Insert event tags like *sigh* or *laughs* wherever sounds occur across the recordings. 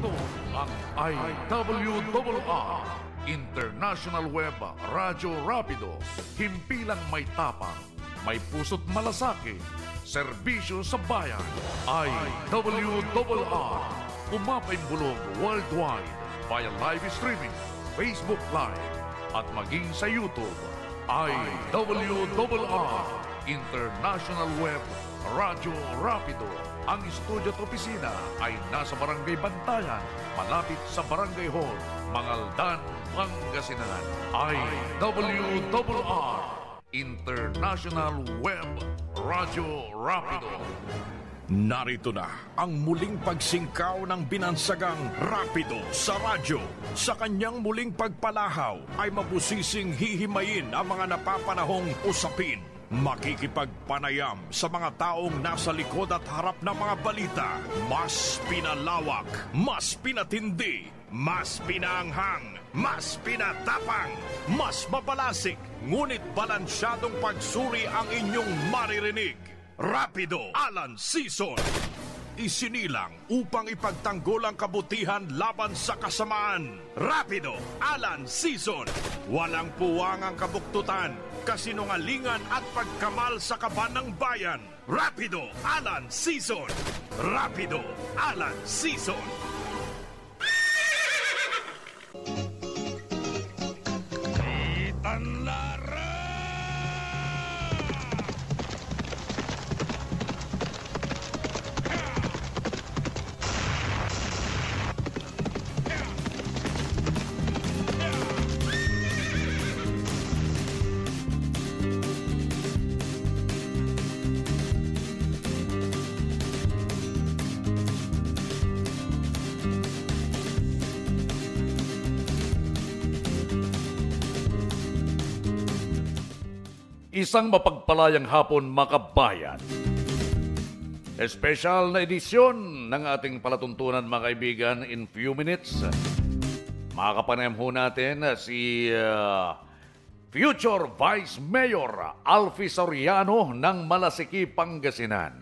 Ito ang IWRR International Web Radio Rapido Himpilang may tapang, may puso't malasakit Serbisyo sa bayan IWRR Umapay bulog worldwide via live streaming Facebook Live at maging sa YouTube IWRR International Web Radio Rapido ang studio at opisina ay nasa Barangay Bantayan, malapit sa Barangay Hall, Mangaldan, Pangasinan. IWRR International Web Radio Rapido. Narito na ang muling pagsingkaw ng binansagang Rapido sa radyo. Sa kanyang muling pagpalahaw ay mabusising hihimayin ang mga napapanahong usapin Makikipagpanayam sa mga taong nasa likod at harap ng mga balita. Mas pinalawak, mas pinatindi, mas pinaanghang, mas pinatapang, mas mapalasik, ngunit balansyadong pagsuri ang inyong maririnig. Rapido Alan Season Isinilang upang ipagtanggol ang kabutihan laban sa kasamaan. Rapido Alan Season Walang puwang ang kabuktutan kasinungalingan at pagkamal sa kaban ng bayan. Rapido Alan Season! Rapido Alan Season! Isang mapagpalayang hapon makabayan. Espesyal na edisyon ng ating palatuntunan mga kaibigan in few minutes. Makakapanayam ho natin si uh, Future Vice Mayor Alfie Soriano ng Malasiki, Pangasinan.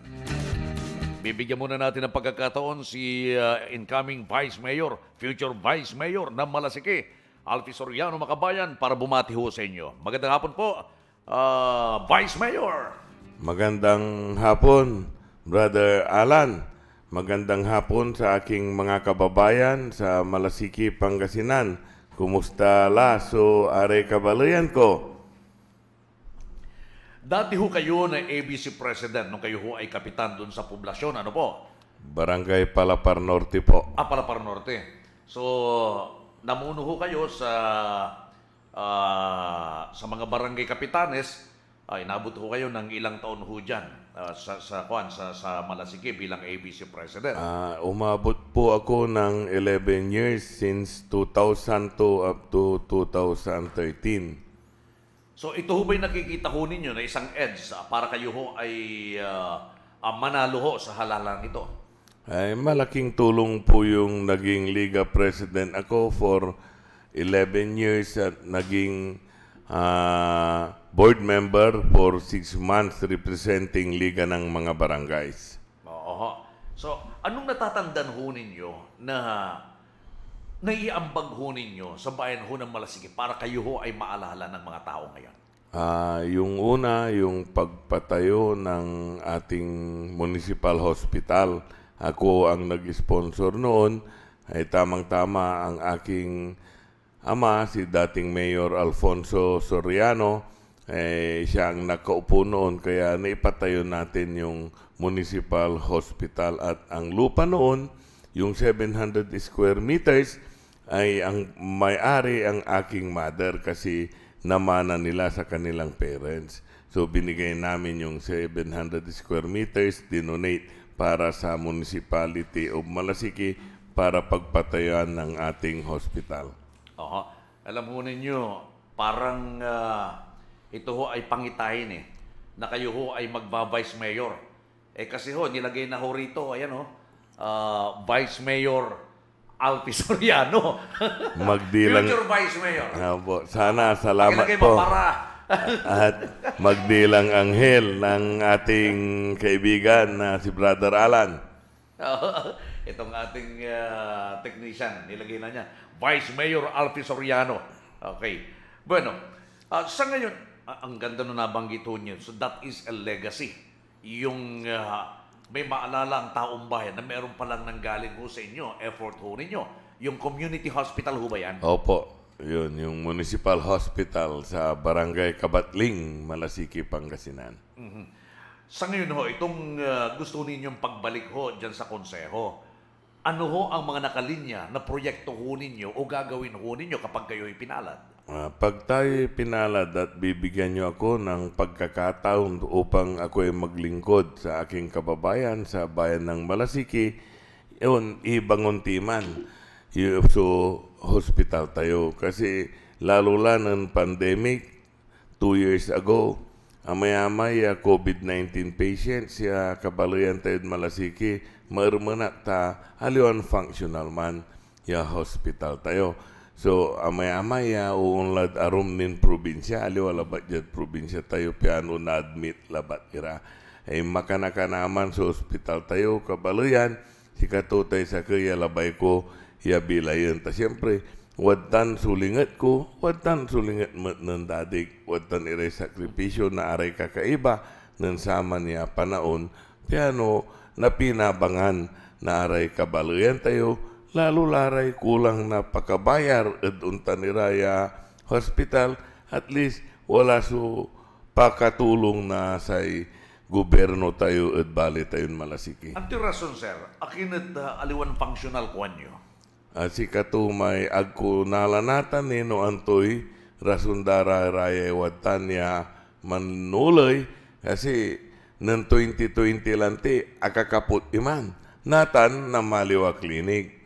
Bibigyan muna natin ng pagkakataon si uh, incoming Vice Mayor, future Vice Mayor ng Malasiki, Alfie Soriano Makabayan para bumati ho sa inyo. Magandang hapon po, uh, Vice Mayor. Magandang hapon, Brother Alan. Magandang hapon sa aking mga kababayan sa Malasiki, Pangasinan. Kumusta laso are kabalayan ko? Dati ho kayo na ABC President nung kayo ho ay kapitan doon sa poblasyon. Ano po? Barangay Palapar Norte po. Ah, Palapar Norte. So, namuno ho kayo sa uh, sa mga barangay kapitanes, ay ah, inabot ko kayo ng ilang taon ho dyan uh, sa, sa, kwan, sa, sa Malasike bilang ABC President. Uh, umabot po ako ng 11 years since 2002 up to 2013. So ito ho ba'y nakikita ho ninyo na isang edge uh, para kayo ho ay uh, uh, manalo ho sa halalang ito? Ay, malaking tulong po yung naging Liga President ako for 11 years at naging uh, board member for 6 months representing Liga ng mga Barangays. Oo. So, anong natatandan ho ninyo na naiambag ho ninyo sa bayan ho ng Malasigi para kayo ho ay maalala ng mga tao ngayon? Uh, yung una, yung pagpatayo ng ating municipal hospital. Ako ang nag-sponsor noon. Ay tamang-tama ang aking ama, si dating Mayor Alfonso Soriano. Eh, siya ang nakaupo noon kaya naipatayo natin yung municipal hospital at ang lupa noon, yung 700 square meters, ay ang may-ari ang aking mother kasi namana nila sa kanilang parents. So binigay namin yung 700 square meters, dinonate para sa municipality of Malasiki para pagpatayuan ng ating hospital. Oho. Alam mo ninyo, parang uh, ito ho ay pangitahin eh, na kayo ho ay magba-vice mayor. Eh kasi ho, nilagay na ho rito, ayan ho, uh, vice mayor Alpi *laughs* Soriano. Magdilang. Future Vice Mayor. Opo. Sana salamat po. para. *laughs* at magdilang anghel ng ating kaibigan na si Brother Alan itong ating uh, technician. Nilagay na niya, Vice Mayor Alfie Soriano. Okay. Bueno, uh, sa ngayon, uh, ang ganda na nabanggit niyo. So that is a legacy. Yung uh, may maalala ang taong bayan na meron palang nanggaling ho sa inyo, effort ho ninyo. Yung community hospital ho ba yan? Opo. Yun, yung municipal hospital sa Barangay Kabatling, Malasiki, Pangasinan. Mm-hmm. Sa ngayon ho, itong uh, gusto ninyong pagbalik ho dyan sa konseho, ano ho ang mga nakalinya na proyekto ho ninyo o gagawin ho ninyo kapag kayo'y pinalad? Uh, pag tayo pinalad at bibigyan nyo ako ng pagkakataon upang ako ay maglingkod sa aking kababayan sa bayan ng Malasiki, yun, ibangon timan. So, hospital tayo. Kasi lalo lang ng pandemic, two years ago, amay-amay uh, ah, COVID-19 patients ya uh, kabalayan tayo malasiki marumanak ta aliwan functional man ya hospital tayo. So amay-amay ya ah, uunlad arum nin probinsya aliwa labat jat probinsya tayo piano na admit labat ira. Ay eh, makanakanaman sa hospital tayo kabalayan si tayo sa kaya labay ko ya bilayan ta siyempre Watan sulingat ko, watan sulingat mat ng dadig, watan iray sakripisyo na aray kakaiba ng sama niya panaon, piano na pinabangan na aray kabalayan tayo, lalo laray kulang na pakabayar at Raya hospital, at least wala so pakatulong na sa gobyerno tayo at bali tayo malasiki. Ang rason, sir, akin at uh, aliwan functional kuwan nyo si katumay agko nalanatan ni no antoy rasundara raya watanya manuloy kasi ng 2020 lang ti akakapot iman natan na maliwa clinic.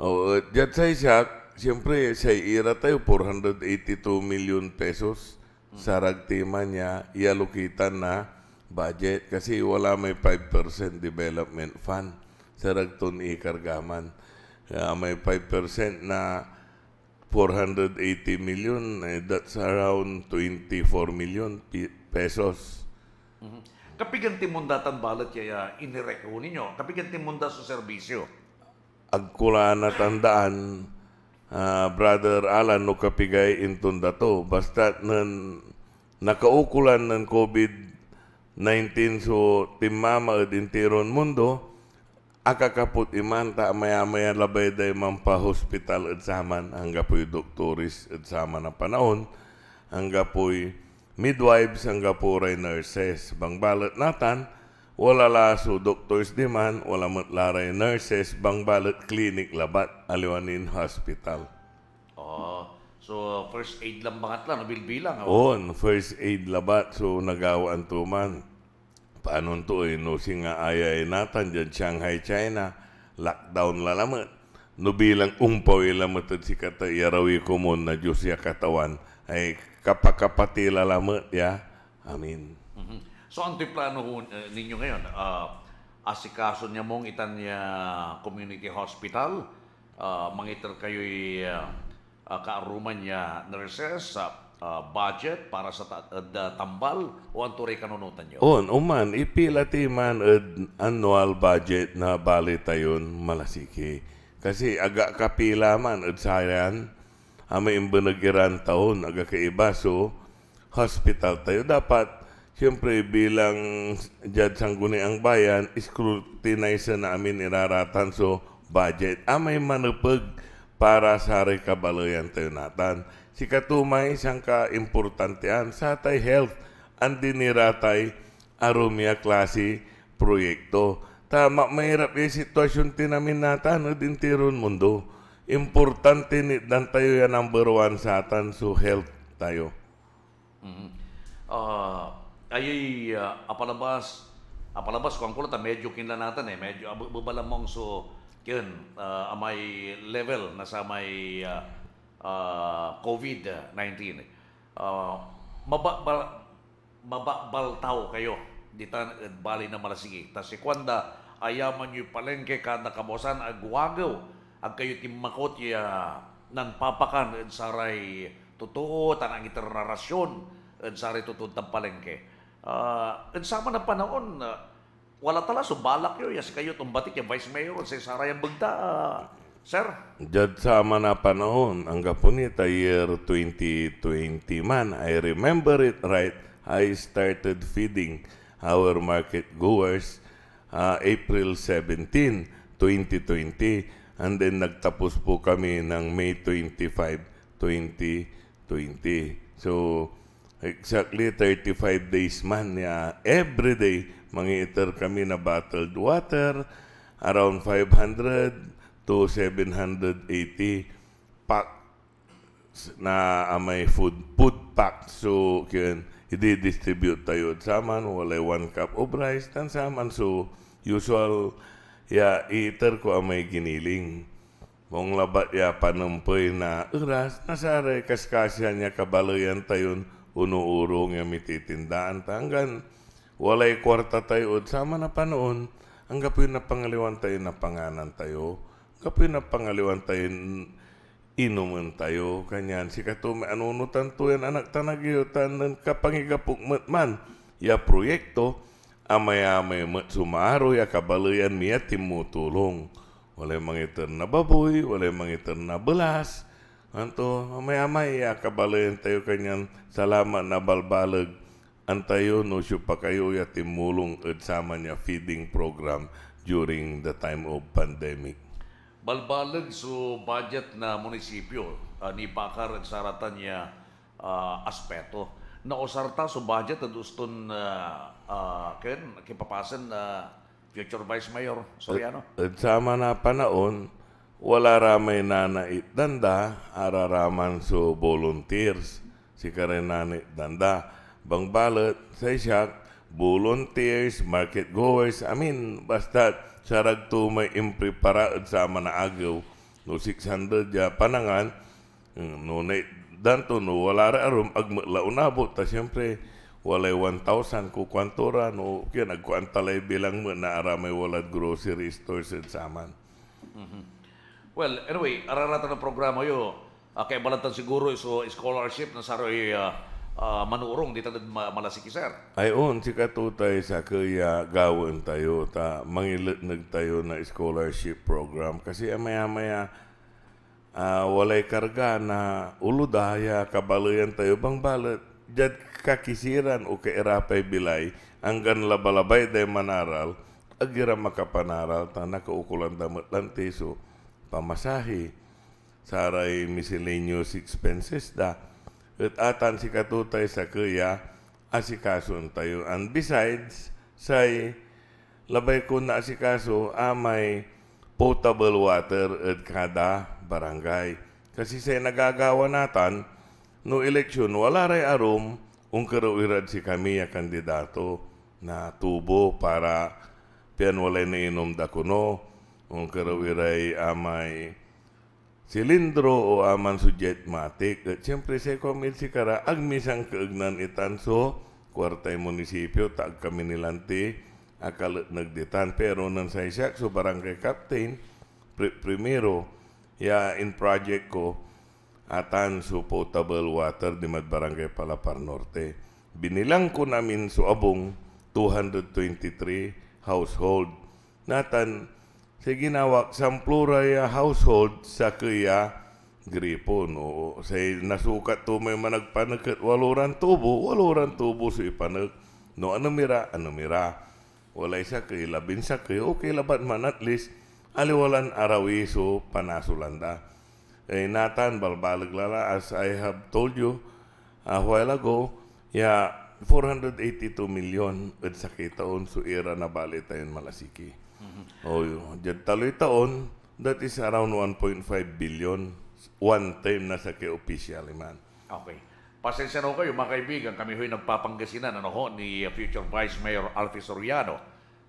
O, diyan sa siya, siyempre sa ira tayo 482 million pesos sa ragtima niya ialukitan na budget kasi wala may 5% development fund sa ragton ikargaman uh, may 5% na 480 million, eh, that's around 24 million pesos. Mm-hmm. Kapigan timunda balat kaya uh, inireko ninyo. Kapigan timunda sa serbisyo. Agkula na tandaan, uh, ah, Brother Alan, no kapigay intunda to. Basta nan, nakaukulan ng COVID-19 so timama at intiron mundo, akakapot iman ta maya-maya labay day man pa hospital at saman hangga po'y doktoris at sama na panahon hangga po'y midwives hangga po nurses bang balat natan wala laso doctors di man wala matlaray nurses bang balat clinic labat aliwanin hospital oh so first aid lang bangat lang bilbilang oh on, first aid labat so nagawaan to man anong to eh, no singa ayay natan dyan Shanghai, China, lockdown la lamat. No bilang umpaw ilamat at sikat yarawi ko mo na Diyos ya katawan ay kapakapati la lamat ya. Amin. Mm-hmm. So ang plano uh, eh, ninyo ngayon, uh, asikaso niya mong itan niya community hospital, uh, mangitar kayo'y uh, uh, kaaruman niya nurses, uh, uh, budget para sa ta- uh, tambal o ang turay kanunutan nyo? On, uman, ipilati man ad eh, annual budget na balitayon malasiki. Kasi aga kapila man ad eh, sayan, amay imbanagiran taon aga kaiba. So, hospital tayo dapat Siyempre, bilang jad ang ang bayan, scrutinize na namin iraratan. So, budget. Amay ah, manupag para sa rekabalayan tayo natan si katumay siyang kaimportantean sa tay health ang diniratay arumia klase proyekto. Tama, mahirap yung sitwasyon tinamin nata, no, din tirun mundo. Importante ni dan tayo yan number one sa atan, so health tayo. Mm-hmm. Uh, ah, ay, uh, ah, apalabas, apalabas, kung kulat, ah, medyo kinla natin eh, medyo abubalamong so, yun, uh, may level na sa may uh, uh, COVID-19. Uh, mababal, mababaltaw kayo ditan at bali na malasigi. Ta si Kwanda, ayaman niyo palengke kada kabosan agwagaw ag kayo timakot ya nan papakan at saray totoo tanang internarasyon at saray totoo ng palengke. Uh, ah, at sama na panahon, uh, wala tala subalak yun. Yes, kayo tumbatik yung Vice Mayor sa saray ang bagda. Uh, Sir? Diyan sa na panahon, ang kapunita year 2020 man, I remember it right, I started feeding our market goers uh, April 17, 2020. And then nagtapos po kami ng May 25, 2020. So, exactly 35 days man niya. Every day, mga kami na bottled water, around 500 to 780 pack na uh, may food food pack so kin i-distribute tayo saman walay one cup of rice tan saman so usual ya iter ko amay giniling mong labat ya panumpoy na uras nasare kaskasya niya kabalayan tayon unuuro ya mititindaan tanggan walay kwarta tayo sama na panoon ang gapuin na pangaliwan tayo na panganan tayo na kapinapangalewantay inuman tayo kanyan si kato anunutan to yan anak tanagyotan ng kapangigapok man ya proyekto amay-amay mat sumaro ya kabalayan niya timutulong walay mangitan na baboy walay mangitan na belas anto amay-amay ya kabalayan tayo kanyan salamat na balbalag antayo no siya pa kayo ya timulong at sama niya feeding program during the time of pandemic balbalag so budget na munisipyo uh, ni Bakar at saratan niya uh, aspeto na usarta so budget at uston uh, ah, uh, ken kipapasan na uh, future vice mayor Soriano at, ano? at sama na panahon wala ramay nanait danda araraman so volunteers si karen nanait danda bang balat sa isyak volunteers market goers I mean basta sarag to may impre para sa manaagaw no 600 ja panangan mm, no na danto no wala ra arom ag launabot ta syempre walay 1,000 ku kwantura no kaya nagkuantalay bilang mo na aramay walad grocery stores at saman. Mm-hmm. Well, anyway, ararata na programa yo. Uh, kay balatan siguro so scholarship na saroy uh, ah, uh, manurong di talad malasiki sir. Ayon, oh, si katutay sa kaya gawin tayo ta mangilit tayo na scholarship program kasi amaya-maya ah, uh, ah, walay karga na uludaya kabalayan tayo bang balat jad kakisiran o kairapay bilay hanggang labalabay day manaral agira makapanaral ta nakaukulan damat lantiso pamasahi saray miscellaneous expenses da at atan si katutay sa kuya asikason tayo. And besides, say labay ko na asikaso amay ah, potable water at kada barangay. Kasi sa nagagawa natan, no election, wala ray arom kung karawirad si kami a ah, kandidato na tubo para pian walay na inom da kuno kung karawiray amay ah, silindro o aman su jetmatic. At siyempre sa komil si Kara, agmisang kaagnan itanso, kwartay munisipyo, taag kami nilanti, akal nagditan. Pero nang sa isyak, so barangay captain, pri primero, ya in project ko, atan so potable water di mad barangay Palapar Norte. Binilang ko namin so abong 223 household. Natan, sa ginawak sampuraya household sa kaya gripo no say nasukat to may managpanakat waloran tubo waloran tubo si ipanag no ano mira ano mira walay sa kay labin sa kay okay labat man at least aliwalan arawi so panasulanda eh natan balbalag lala as I have told you a while ago ya yeah, 482 million at sa kitaon so ira na balitayin malasiki Mm-hmm. Oh, jet O, taloy taon, that is around 1.5 billion one time na sa kay official man. Okay. Pasensya na kayo mga kaibigan, kami ho'y nagpapanggasinan ano ho, ni future Vice Mayor Alfie Soriano.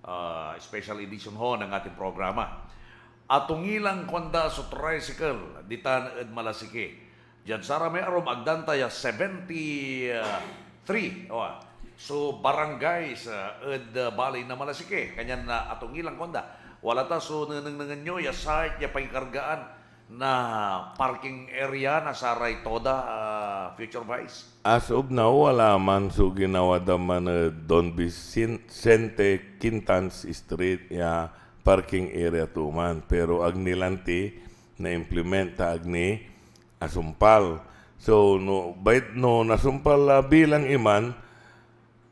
Uh, special edition ho ng ating programa. Atong ilang kwanda sa tricycle, ditan at malasiki. Diyan sara may arom agdanta ya 73. Oh, so barangay sa Ed Valley na Malasike kanya na atong ilang konda wala ta so nanangan nyo ya site ya pagkargaan na parking area na sa Raytoda uh, ah, Future Vice? As of now, wala man so ginawa daman uh, eh, Don Vicente Quintans Street ya parking area to man. Pero ag nilanti na implementa ta ag ni asumpal. So no bait no nasumpal uh, ah, bilang iman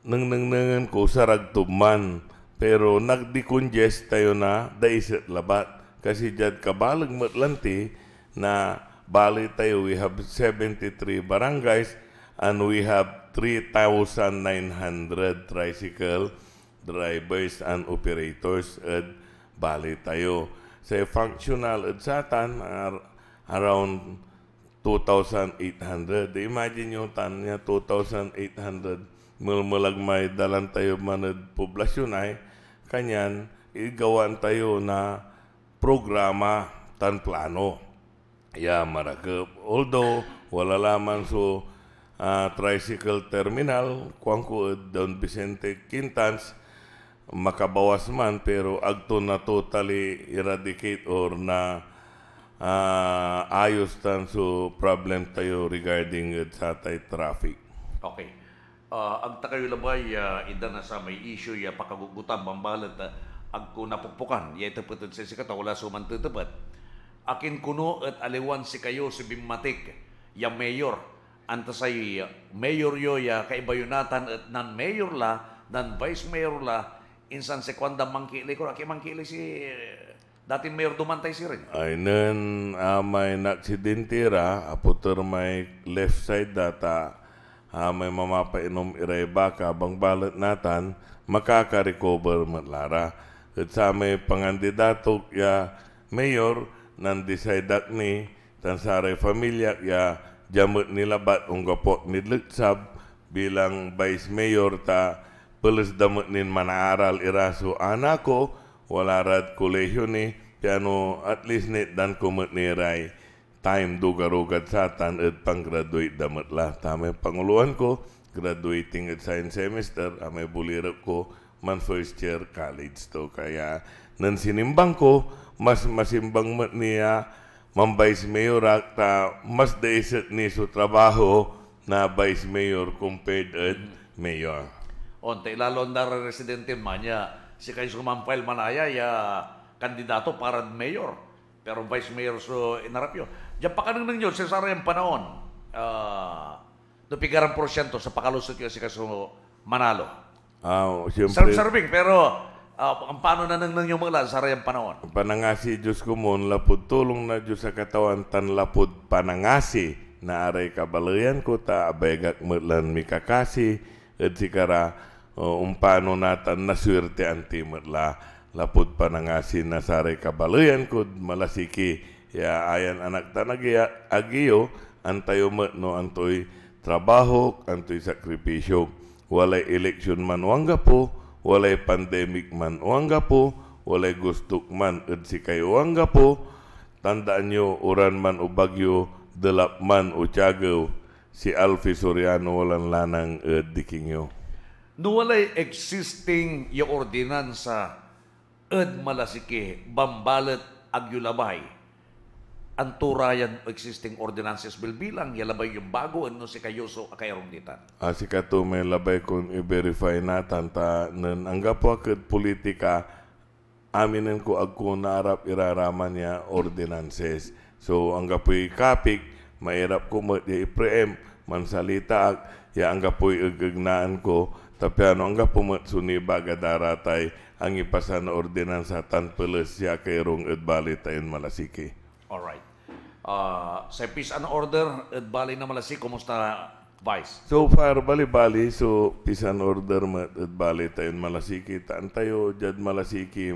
nang nangnangan ko sa ragtubman. Pero nagdikongest tayo na daisit labat. Kasi dyan kabalag matlanti na bali tayo we have 73 barangays and we have 3,900 tricycle drivers and operators at bali tayo. Sa functional at satan ar- around 2,800. Imagine yung tan 2,800 mulmalagmay dalan tayo manad poblasyon ay kanyan igawan tayo na programa tan plano. Ya yeah, Although wala laman so uh, tricycle terminal kuang ko Don Vicente Quintans makabawas man pero agto na totally eradicate or na uh, ayos tan so problem tayo regarding uh, sa traffic. Okay uh, ang takayo labay uh, ah, ida na sa may issue ya uh, pakagugutan mambalat uh, ah, agko napupukan ya ito putod sa sikat wala suman tutupat akin kuno at aliwan si kayo si Bimatik ya mayor anta say uh, mayor yo ya kay at nan mayor la nan vice mayor la insan si kwanda mangkili ko aki mangkili si eh, dati mayor dumantay si rin ay nan uh, may naksidente ra aputer may left side data uh, may mamapainom iray baka bang balat natan makaka-recover matlara. At sa may pangandidato ya mayor nan decidak ni tansaray familia ya jamot nilabat ang gapot ni Lutsab bilang vice mayor ta pulis damot nin manaaral iraso anako wala rad ni piano at least ni dan kumot ni Ray time do garugad sa tan at pang graduate damat la. Tame panguluan ko, graduating at science semester, ame bulirap ko, man first year college to. Kaya nan sinimbang ko, mas masimbang niya mambais mayor ta uh, mas daisat ni su trabaho na vice mayor compared at mayor. Onte, lalo na residente manya si kay sumampal manaya ya kandidato para mayor. Pero vice mayor so inarap yun. Diyan pa kanang ninyo, sesarayang panahon, uh, ah, dupigarang porsyento sa pakalusot yung si Kaso Manalo. Ah, oh, siyempre. sarap pero uh, ang paano na nang ninyo mga sarayang panahon? Panangasi, Diyos ko mo, lapod tulong na Diyos sa katawan, tanlapod panangasi, na aray kabalayan ko, ta abaygak matlan mikakasi kakasi, at sikara, uh, oh, umpano natan naswerte anti matla, lapod panangasi na saray kabalayan ko, malasiki, ya ayan anak tanagya agiyo antayo mo no antoy trabaho antoy sakripisyo walay election man wangga po walay pandemic man wangga po walay gustok man ed si kayo wanga po tandaan nyo uran man o bagyo delap man o tiyagaw si Alfie Soriano walang lanang ed eh, dikinyo no walay existing yung ordinansa ed malasike bambalet agyulabay ang turayan existing ordinances bill bilang yalabay yung bago ano si kayoso akayarong dita. Asika ah, to may labay kung i-verify na tanta nan ang gapo politika aminen ko agko naarap iraraman niya ordinances. So anggapoy kapik mairap ko i-preempt mansalita ag ya ang gapoy igagnaan ko tapiano ang gapo matsuniba gadaratay ang ipasan ordinansa tan peles ya kayrong edbali tayin malasiki. Alright. Uh, sa peace and order at Bali na Malasi, kumusta Vice? So far, bali-bali. So, peace and order at Bali tayo Malasiki. Taan tayo, Jad Malasiki,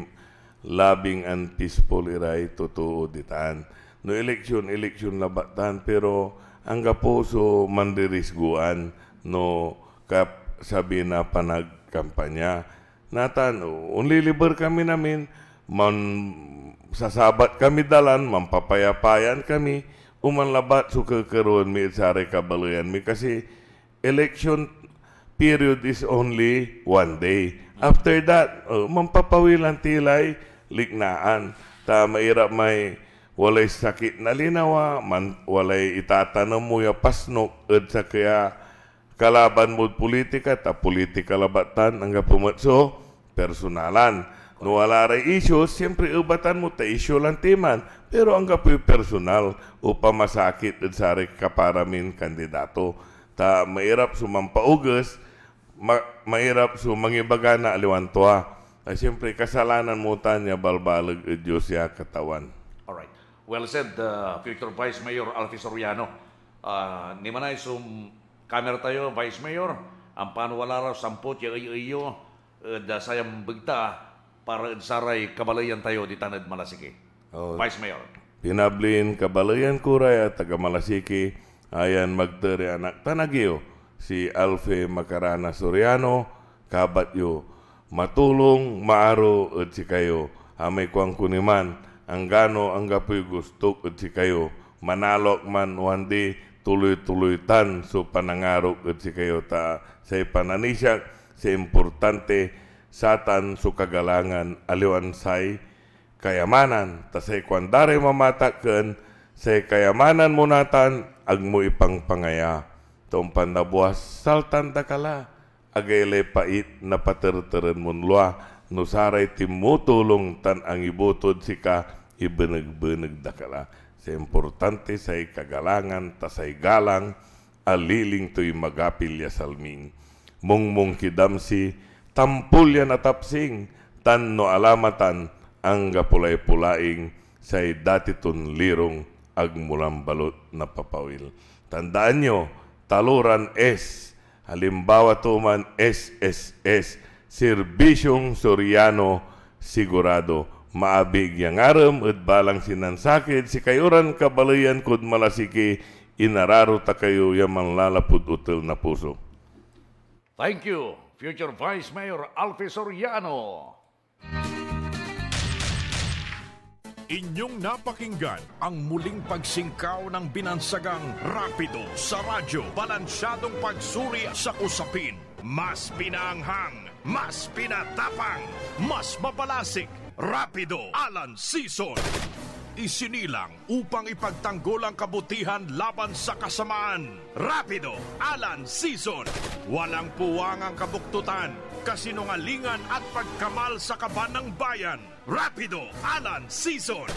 labing and peaceful iray, totoo ditaan. No election, election labatan, pero ang gaposo mandirisguan, no kap sabi na panagkampanya. Natano, unliliber kami namin, man sasabat kami dalan, mampapayapayan kami, umanlabat suka karon mi sare kabalayan mi kasi election period is only one day. After that, uh, mampapawilan tilay, lignaan. Ta mairap may walay sakit na linawa, man, walay itatanong mo ya pasnok, at sa kaya kalaban mo politika, ta politika labatan, ang So, personalan. No wala ray issue, siyempre ubatan mo ta issue lang timan. Pero ang kapoy personal masakit pamasakit sa kaparamin kandidato. Ta mairap sumampaugas, ma mairap sumangibaga na aliwantua. Ay siyempre kasalanan mo tanya balbalag Diyos ya katawan. Alright. Well said, uh, future Vice Mayor Alfie Soriano. Uh, ni manay sum camera tayo, Vice Mayor. Ang paano wala raw sampot, iyo iyo, uh, da sayang bigta, para saray kabalayan tayo di tanad malasiki. Oh. Vice Mayor. Pinablin kabalayan kuray at taga malasiki ayan magtere anak tanagyo si Alfe Makarana Soriano kabatyo matulong maaro at si kayo amay kuang kuniman ang gano ang gapoy gusto at si kayo manalok man one tuloy-tuloy tan so panangarok at si kayo ta sa pananisak sa importante satan sukagalangan aliwan say kayamanan tasay kwan dari mamataken say kayamanan munatan agmo ipang pangaya tong pandabuas saltan kala agay lepait na paterteren lua no saray timutulong tan ang ibutod sika ibeneg-beneg dakala sa importante sa kagalangan tasay galang aliling to'y magapil ya salming. Mungmung kidamsi tampulya na tapsing tanno alamatan ang gapulay-pulaing say dati tun lirong agmulang balot na papawil. Tandaan nyo, taluran S, halimbawa tuman SSS, Sirbisyong Soriano Sigurado. Maabig yang aram, at balang sinansakit, si kayuran kabalayan kud malasiki, inararo ta kayo yamang lalapod util na puso. Thank you, future Vice Mayor Alfie Soriano. Inyong napakinggan ang muling pagsingkaw ng binansagang rapido sa radyo, balansyadong pagsuri sa usapin. Mas pinanghang, mas pinatapang, mas mapalasik, rapido, alan season. Isinilang upang ipagtanggol ang kabutihan laban sa kasamaan. Rapido, alan season. Walang puwang ang kabuktutan, kasinungalingan at pagkamal sa kaban ng bayan. Rapido Alan Season!